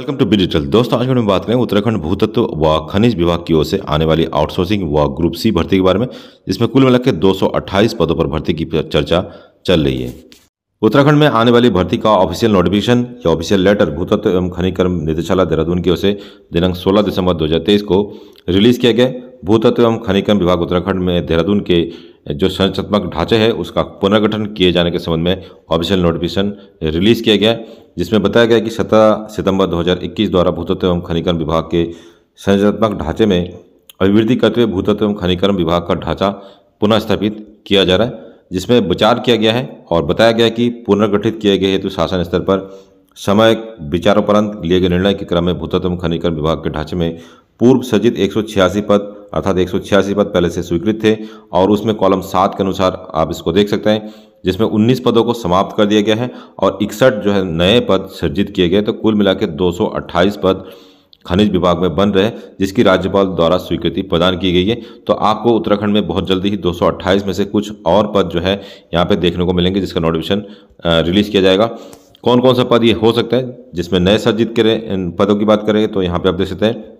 welcome to digital दोस्तों आज हम बात करें उत्तराखंड भूतत्व व खनिज विभाग की ओर से आने वाली आउटसोर्सिंग व ग्रुप सी भर्ती के बारे में जिसमें कुल मिलाकर 228 पदों पर भर्ती की चर्चा चल रही है उत्तराखंड में आने वाली भर्ती का ऑफिशियल नोटिफिकेशन या ऑफिशियल लेटर भूतत्व एवं खनिज कर्म निदेशालय देहरादून की ओर से दिनांक 16 दिसंबर 2023 को रिलीज किया गया भूतत्व एवं खनिकर्म विभाग उत्तराखंड में देहरादून के जो संरचनात्मक ढांचे है उसका पुनर्गठन किए जाने के संबंध में ऑफिशियल नोटिफिकेशन रिलीज किया गया जिसमें बताया गया कि सत्रह सितंबर 2021 द्वारा भूतत्व एवं खनिकर्म विभाग के संरचनात्मक ढांचे में अभिवृद्धि करते हुए भूतत्व एवं खनिकर्म विभाग का ढांचा पुनः स्थापित किया जा रहा है जिसमें विचार किया गया है और बताया गया कि पुनर्गठित किए गए हेतु शासन स्तर पर समय विचारोपरांत लिए गए निर्णय के क्रम में भूतत्व खनिकर्म विभाग के ढांचे में पूर्व सज्जित एक पद अर्थात एक पद पहले से स्वीकृत थे और उसमें कॉलम सात के अनुसार आप इसको देख सकते हैं जिसमें 19 पदों को समाप्त कर दिया गया है और इकसठ जो है नए पद सृजित किए गए तो कुल मिलाकर 228 पद खनिज विभाग में बन रहे जिसकी राज्यपाल द्वारा स्वीकृति प्रदान की गई है तो आपको उत्तराखंड में बहुत जल्दी ही 228 में से कुछ और पद जो है यहाँ पे देखने को मिलेंगे जिसका नोटिफिकेशन रिलीज किया जाएगा कौन कौन सा पद ये हो सकता है जिसमें नए सर्जित करें पदों की बात करें तो यहाँ पे आप देख सकते हैं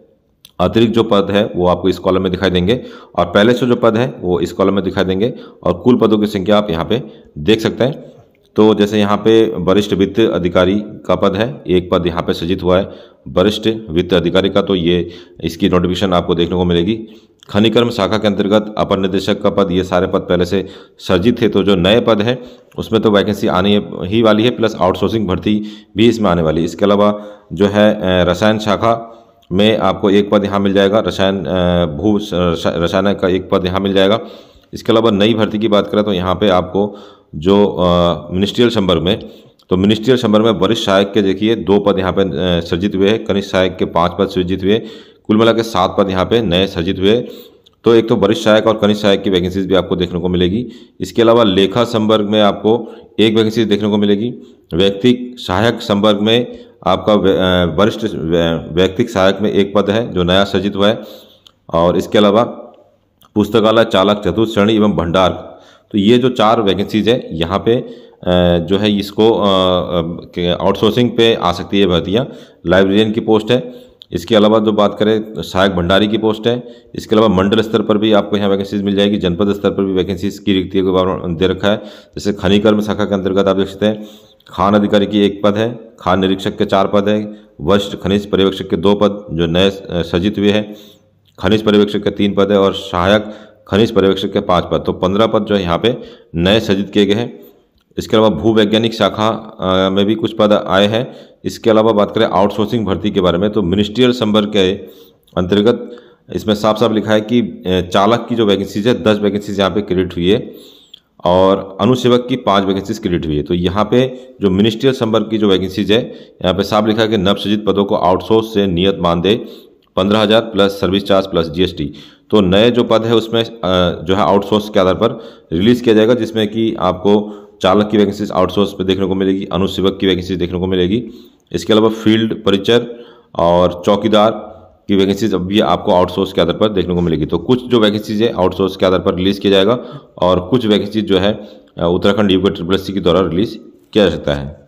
अतिरिक्त जो पद है वो आपको इस कॉलम में दिखाई देंगे और पहले से जो पद है वो इस कॉलम में दिखाई देंगे और कुल पदों की संख्या आप यहाँ पे देख सकते हैं तो जैसे यहाँ पे वरिष्ठ वित्त अधिकारी का पद है एक पद यहाँ पे सृजित हुआ है वरिष्ठ वित्त अधिकारी का तो ये इसकी नोटिफिकेशन आपको देखने को मिलेगी खनिकर्म शाखा के अंतर्गत अपर निदेशक का पद ये सारे पद पहले से सर्जित थे तो जो नए पद है उसमें तो वैकेंसी आने ही वाली है प्लस आउटसोर्सिंग भर्ती भी इसमें आने वाली है इसके अलावा जो है रसायन शाखा में आपको एक पद यहाँ मिल जाएगा रसायन भू रसायन का एक पद यहाँ मिल जाएगा इसके अलावा नई भर्ती की बात करें तो यहाँ पे आपको जो मिनिस्ट्रियल संबर में तो मिनिस्ट्रियल संबर में वरिष्ठ सहायक के देखिए दो पद यहाँ पे सृजित हुए हैं कनिष्ठ सहायक के पाँच पद सृजित हुए कुल मिला के सात पद यहाँ पे नए सृजित हुए तो एक तो वरिष्ठ सहायक और कनिष्ठ सहायक की वैकेंसीज भी आपको देखने को मिलेगी इसके अलावा लेखा संवर्ग में आपको एक वैकेंसी देखने को मिलेगी व्यक्तिक सहायक संवर्ग में आपका वरिष्ठ व्यक्तिक सहायक में एक पद है जो नया सर्जित हुआ है और इसके अलावा पुस्तकालय चालक चतुर्थ श्रेणी एवं भंडार तो ये जो चार वैकेंसीज हैं यहाँ पे जो है इसको आउटसोर्सिंग पे आ सकती है भर्तियाँ लाइब्रेरियन की पोस्ट है इसके अलावा जो बात करें सहायक भंडारी की पोस्ट है इसके अलावा मंडल स्तर पर भी आपको यहाँ वैकेंसीज मिल जाएगी जनपद स्तर पर भी वैकेंसीज की रिक्ति दे रखा है जैसे खनिकर्म शाखा के अंतर्गत आप देख सकते हैं खान अधिकारी की एक पद है खान निरीक्षक के चार पद है वरिष्ठ खनिज पर्यवेक्षक के दो पद जो नए सजित हुए हैं खनिज पर्यवेक्षक के तीन पद है और सहायक खनिज पर्यवेक्षक के पाँच पद तो पंद्रह पद जो है यहाँ पे नए सजित किए गए हैं इसके अलावा भूवैज्ञानिक शाखा में भी कुछ पद आए हैं इसके अलावा बात करें आउटसोर्सिंग भर्ती के बारे में तो मिनिस्ट्रियल संवर्ग के अंतर्गत इसमें साफ साफ लिखा है कि चालक की जो वैकेंसीज है दस वैकेंसीज यहाँ पे क्रिएट हुई है और अनुसेवक की पांच वैकेंसीज क्रिएट हुई है तो यहाँ पे जो मिनिस्ट्रियल संवर्ग की जो वैकेंसीज है यहाँ पे साफ लिखा है कि नवसृजित पदों को आउटसोर्स से नियत मानदेय पंद्रह हज़ार plus service charge plus GST तो नए जो पद है उसमें जो है आउटसोर्स के आधार पर रिलीज़ किया जाएगा जिसमें कि आपको चालक की वैकेंसीज आउटसोर्स पे देखने को मिलेगी अनुसेवक की वैकेंसी देखने को मिलेगी इसके अलावा फील्ड परिचर और चौकीदार की वैकेंसीज अब भी आपको आउटसोर्स के आधार पर देखने को मिलेगी तो कुछ जो वैकेंसीज है आउटसोर्स के आधार पर रिलीज़ किया जाएगा और कुछ वैकेंसीज जो है उत्तराखंड यूपी ट्रिपल सी के द्वारा रिलीज़ किया जाता है